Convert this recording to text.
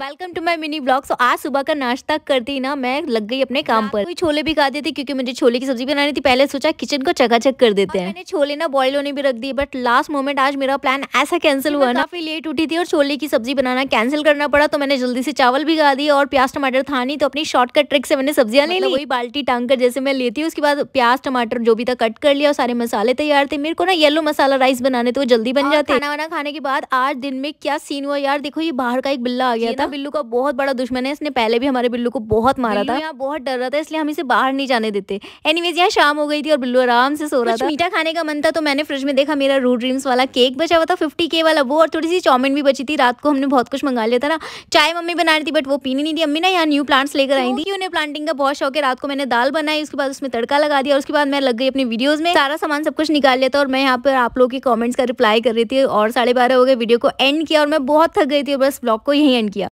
welcome to my mini blog so आज सुबह का नाश्ता करती ना मैं लग गई अपने काम पर कोई छोले भी खाते थे क्योंकि मुझे छोले की सब्जी बनानी थी पहले सोचा किचन को चकाचक कर देते हाँ, हैं मैंने छोले ना बॉईल होने भी रख दिए बट लास्ट मोमेंट आज मेरा प्लान ऐसा कैंसिल हुआ ना काफी लेट उठी थी और छोले की सब्जी बनाना कैंसिल करना पड़ा तो मैंने जल्दी से चावल भी खा दी और प्याज टमाटर था नहीं तो अपनी शॉर्टकट ट्रिक से मैंने सब्जियां ले मतलब ली वही बाल्टी टांग कर जैसे मैं लेती हूँ उसके बाद प्याज टमाटर जो भी था कट कर लिया और सारे मसाले तैयार थे मेरे को ना येलो मसाला राइस बनाने तो जल्दी बन जाते खाना वाना खाने के बाद आज दिन में क्या सीन हुआ यार देखो ये बाहर का एक बिल्ला आ गया था बिल्लू का बहुत बड़ा दुश्मन है इसने पहले भी हमारे बिल्लू को बहुत मारा था यहाँ बहुत डर रहा था इसलिए हम इसे बाहर नहीं जाने देते एनीवेज यहाँ शाम हो गई थी और बिल्लू आराम से सो रहा था मीठा खाने का मन था तो मैंने फ्रिज में देखा मेरा रू ड्रीम्स वाला केक बचा हुआ था फिफ्टी के वाला वो और थोड़ी सी चाउमिन भी बची थी रात को हमने बहुत कुछ मंगा लिया था ना चाय मम्मी बना रही थी बट वो पीनी नहीं थी अम्मी ना यहाँ न्यू प्लांट्स लेकर आई थी उन्हें प्लांटिंग का बहुत शौक है रात को मैंने दाल बनाई उसके बाद उसमें तड़का लगा दिया और उसके बाद मैं लग गई अपनी वीडियोज में सारा सामान सब कुछ निकाल लिया था और मैं यहाँ पर आप लोगों के कॉमेंट्स का रिप्लाई कर रही थी और साढ़े बारह हो गए वीडियो को एंड किया और मैं बहुत थक गई थी और बस ब्लॉग को यही एंड किया